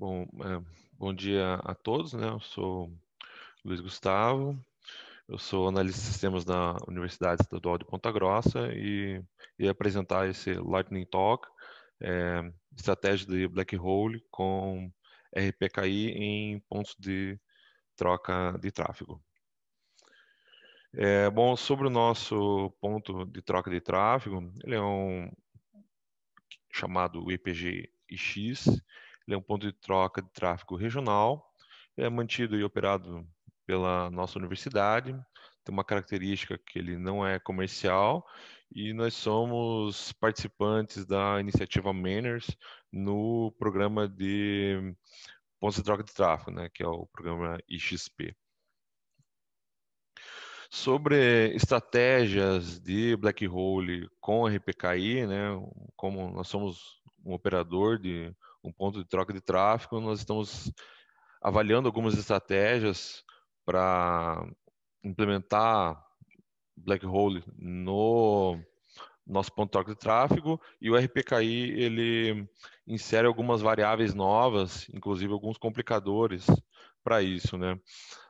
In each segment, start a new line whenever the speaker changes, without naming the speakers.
Bom, é, bom dia a todos, né? Eu sou Luiz Gustavo, eu sou analista de sistemas da Universidade Estadual de Ponta Grossa e ia apresentar esse Lightning Talk, é, estratégia de Black Hole com RPKI em pontos de troca de tráfego. É, bom, sobre o nosso ponto de troca de tráfego, ele é um chamado ipg X. Ele é um ponto de troca de tráfego regional, é mantido e operado pela nossa universidade, tem uma característica que ele não é comercial e nós somos participantes da iniciativa Manners no programa de pontos de troca de tráfego, né, que é o programa IXP. Sobre estratégias de Black Hole com RPKI, né, como nós somos um operador de um ponto de troca de tráfego. Nós estamos avaliando algumas estratégias para implementar black hole no nosso ponto de troca de tráfego e o RPKI ele insere algumas variáveis novas, inclusive alguns complicadores para isso, né?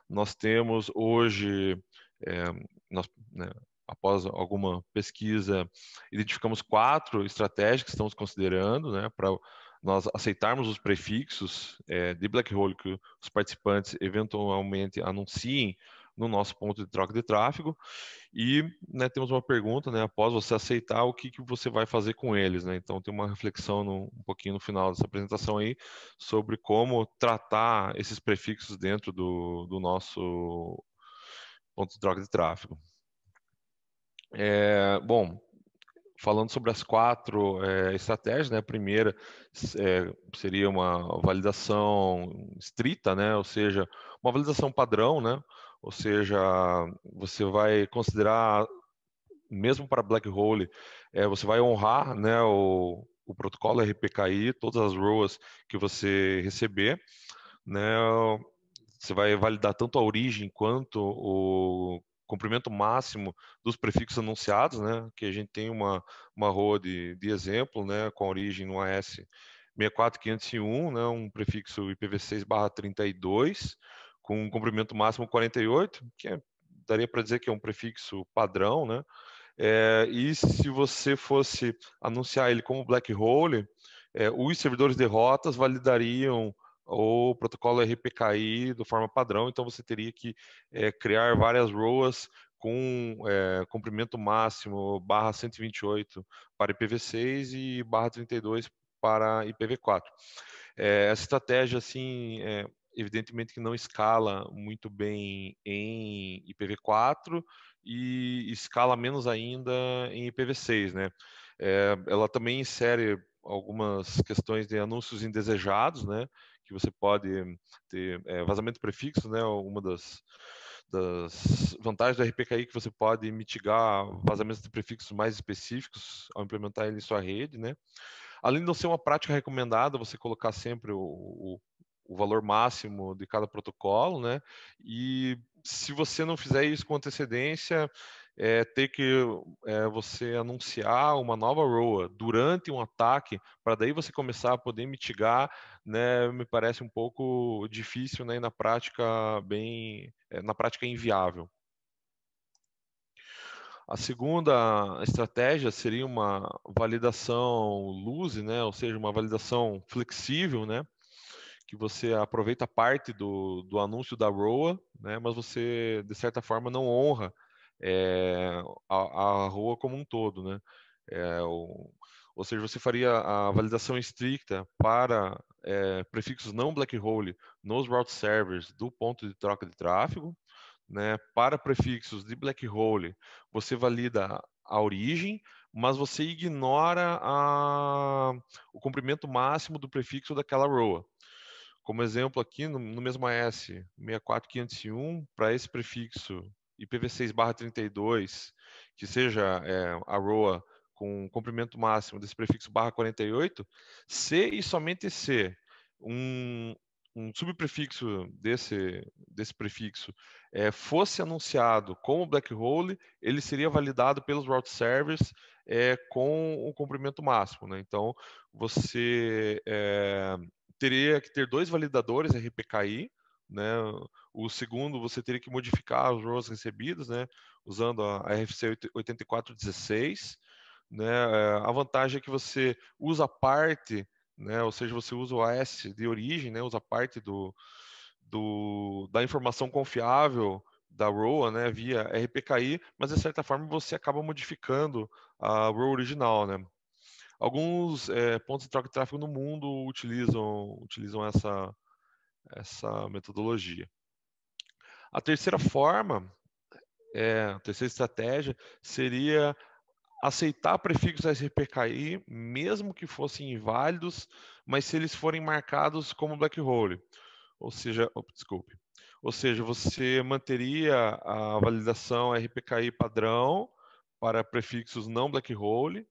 Nós temos hoje, é, nós, né, após alguma pesquisa, identificamos quatro estratégias que estamos considerando, né, para nós aceitarmos os prefixos é, de black hole que os participantes eventualmente anunciem no nosso ponto de troca de tráfego. E né, temos uma pergunta, né, após você aceitar, o que, que você vai fazer com eles? Né? Então, tem uma reflexão no, um pouquinho no final dessa apresentação aí sobre como tratar esses prefixos dentro do, do nosso ponto de troca de tráfego. É, bom, falando sobre as quatro é, estratégias, né? A primeira é, seria uma validação estrita, né? Ou seja, uma validação padrão, né? Ou seja, você vai considerar, mesmo para black hole, é, você vai honrar, né? O, o protocolo RPKI, todas as ROAs que você receber, né? Você vai validar tanto a origem quanto o comprimento máximo dos prefixos anunciados, né? Que a gente tem uma, uma rua de, de exemplo, né? Com origem no AS 64501, né? Um prefixo IPv6/32 com um comprimento máximo 48, que é, daria para dizer que é um prefixo padrão, né? É, e se você fosse anunciar ele como black hole, é, os servidores de rotas validariam ou protocolo RPKI de forma padrão, então você teria que é, criar várias ROAs com é, comprimento máximo barra 128 para IPv6 e barra 32 para IPv4. É, eh, essa estratégia, assim, é, evidentemente que não escala muito bem em IPv4 e escala menos ainda em IPv6, né? ela também insere algumas questões de anúncios indesejados, né? que você pode ter é, vazamento prefixo, né? Uma das, das vantagens do RPKI é que você pode mitigar vazamentos de prefixos mais específicos ao implementar ele em sua rede, né? Além de não ser uma prática recomendada, você colocar sempre o, o, o valor máximo de cada protocolo, né? E se você não fizer isso com antecedência, é, ter que é, você anunciar uma nova ROA durante um ataque, para daí você começar a poder mitigar, né, me parece um pouco difícil né, e na prática bem, é, na prática inviável. A segunda estratégia seria uma validação loose, né, ou seja, uma validação flexível, né, que você aproveita parte do, do anúncio da ROA, né, mas você, de certa forma, não honra é, a, a, rua como um todo, né? É, o, ou seja, você faria a validação estricta para é, prefixos não black hole nos route servers do ponto de troca de tráfego, né? Para prefixos de black hole, você valida a origem, mas você ignora a, o comprimento máximo do prefixo daquela roa. Como exemplo aqui, no, no mesmo AS 64501, para esse prefixo IPv6/32, barra que seja é, a ROA com comprimento máximo desse prefixo barra 48, se e somente se um, um subprefixo desse, desse prefixo é, fosse anunciado como black hole, ele seria validado pelos route servers é, com o comprimento máximo. Né? Então, você é, teria que ter dois validadores RPKI, né? O segundo, você teria que modificar as roas recebidas, né, usando a RFC 8416. Né, eh, a vantagem é que você usa parte, né, ou seja, você usa o AS de origem, né, usa parte do, do, da informação confiável da ROA né, via RPKI, mas de certa forma você acaba modificando a ROA original. Né. Alguns é, pontos de troca de tráfego no mundo utilizam, utilizam essa, essa metodologia. A terceira forma, é, a terceira estratégia seria aceitar prefixos SPKI, mesmo que fossem inválidos, mas se eles forem marcados como black hole, ou seja, desculpe, ou seja, você manteria a validação RPKI padrão para prefixos não black hole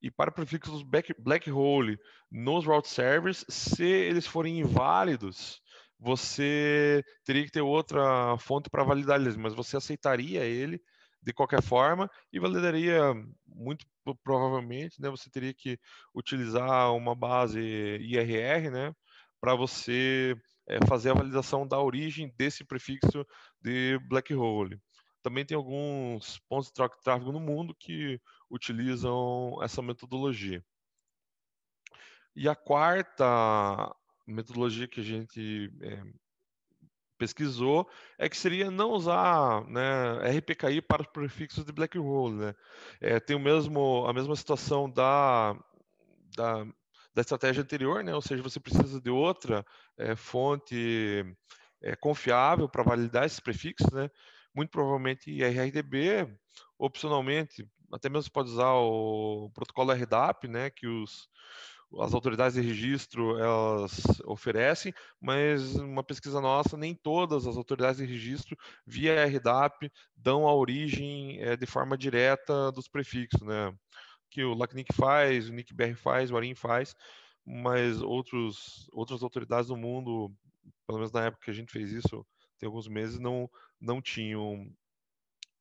e para prefixos black hole nos route servers, se eles forem inválidos, você teria que ter outra fonte para validar ele, mas você aceitaria ele de qualquer forma e validaria muito provavelmente, né, você teria que utilizar uma base IRR, né, para você é, fazer a validação da origem desse prefixo de black hole. Também tem alguns pontos de tráfego no mundo que utilizam essa metodologia. E a quarta metodologia que a gente é, pesquisou é que seria não usar né, RPKI para os prefixos de black hole. Né? É, tem o mesmo, a mesma situação da, da, da estratégia anterior, né? ou seja, você precisa de outra é, fonte é, confiável para validar esses prefixos. Né? Muito provavelmente RRDB, opcionalmente, até mesmo pode usar o protocolo RDAP, né, que os as autoridades de registro elas oferecem, mas uma pesquisa nossa, nem todas as autoridades de registro via RDAP dão a origem é, de forma direta dos prefixos, né? Que o LACNIC faz, o NICBR faz, o ARIN faz, mas outros, outras autoridades do mundo, pelo menos na época que a gente fez isso, tem alguns meses, não, não tinham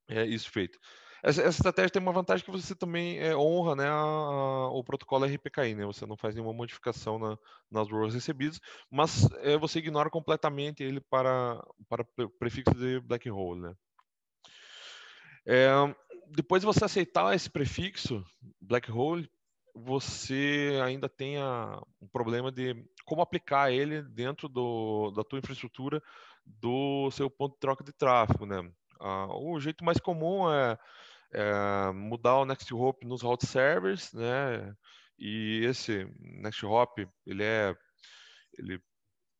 é, isso feito. Essa, essa, estratégia tem uma vantagem que você também é, honra né, a, a, o protocolo RPKI, né? Você não faz nenhuma modificação na, nas rules recebidas, mas é, você ignora completamente ele para, para prefixo de black hole, né? É, depois de você aceitar esse prefixo, black hole, você ainda tem a, um problema de como aplicar ele dentro do, da tua infraestrutura do seu ponto de troca de tráfego, né? Ah, o jeito mais comum é é, mudar o Next Hop nos route servers, né? E esse Next Hop, ele é, ele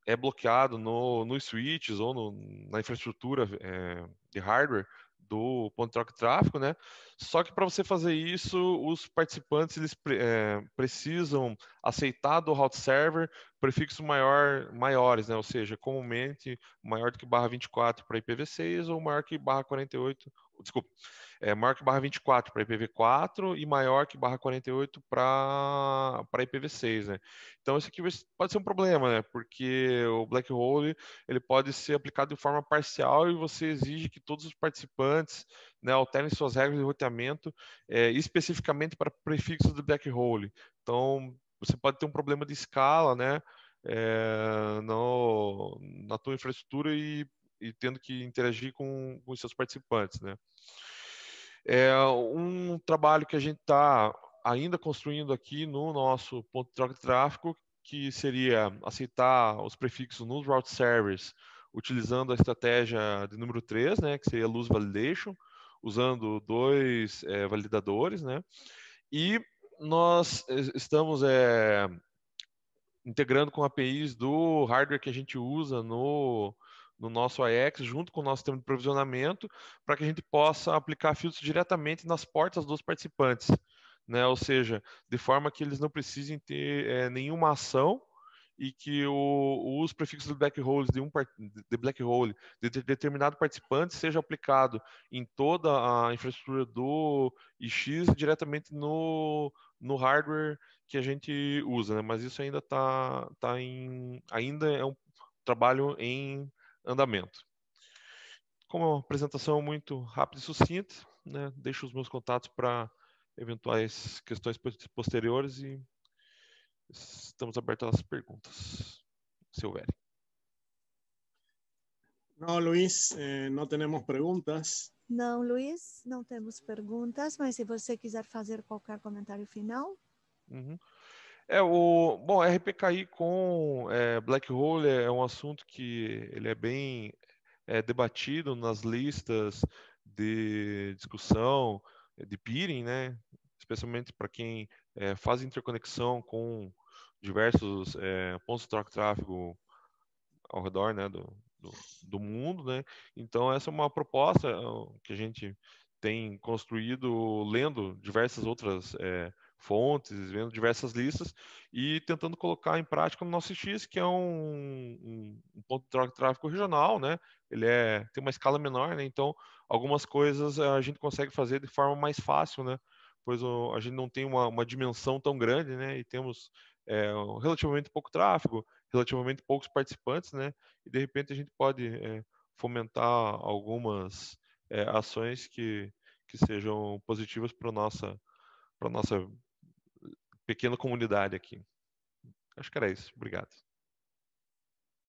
é bloqueado no, nos switches ou no, na infraestrutura é, de hardware do ponto de troca de tráfego, né? Só que para você fazer isso, os participantes eles é, precisam aceitar do route server prefixos maior, maiores, né? ou seja, comumente maior do que barra 24 para IPv6 ou maior que barra 48, desculpa, é, maior que barra 24 para IPv4 e maior que barra 48 para IPv6. Né? Então isso aqui pode ser um problema, né? porque o black hole ele pode ser aplicado de forma parcial e você exige que todos os participantes né, suas regras de roteamento é, especificamente para prefixos do black hole. Então, você pode ter um problema de escala né, é, no, na tua infraestrutura e, e tendo que interagir com, com os seus participantes. Né. É um trabalho que a gente está ainda construindo aqui no nosso ponto de troca de tráfego, que seria aceitar os prefixos nos route servers utilizando a estratégia de número 3, né, que seria loose validation, usando dois é, validadores, né? E nós estamos é, integrando com APIs do hardware que a gente usa no, no nosso AEX, junto com o nosso sistema de provisionamento, para que a gente possa aplicar filtros diretamente nas portas dos participantes. Né? Ou seja, de forma que eles não precisem ter é, nenhuma ação e que o, o uso prefixo black holes de um de black hole de, de determinado participante seja aplicado em toda a infraestrutura do IX diretamente no, no hardware que a gente usa, né? Mas isso ainda tá, tá em ainda é um trabalho em andamento. Como uma apresentação muito rápida e sucinta, né? Deixo os meus contatos para eventuais questões posteriores e Estamos abertos às perguntas, se houver. Não, Luiz, eh, não temos perguntas. Não, Luiz, não temos perguntas, mas se você quiser fazer qualquer comentário final. Uhum. É, o, bom, RPKI com é, Black Hole é um assunto que ele é bem é, debatido nas listas de discussão de peering, né? especialmente para quem é, faz interconexão com diversos é, pontos de troca de tráfego ao redor né, do, do, do, mundo. Né? Então, essa é uma proposta eh, que a gente tem construído lendo diversas outras é, fontes, vendo diversas listas e tentando colocar em prática no nosso X, que é um, um ponto de troca de tráfego regional, né? Ele é, tem uma escala menor, né? Então, algumas coisas a gente consegue fazer de forma mais fácil, né? Pois o, a gente não tem uma, uma dimensão tão grande, né? E temos é, relativamente pouco tráfego, relativamente poucos participantes, né? E de repente a gente pode é, fomentar algumas é, ações que, que sejam positivas para nossa para nossa pequena comunidade aqui. Acho que era isso. Obrigado.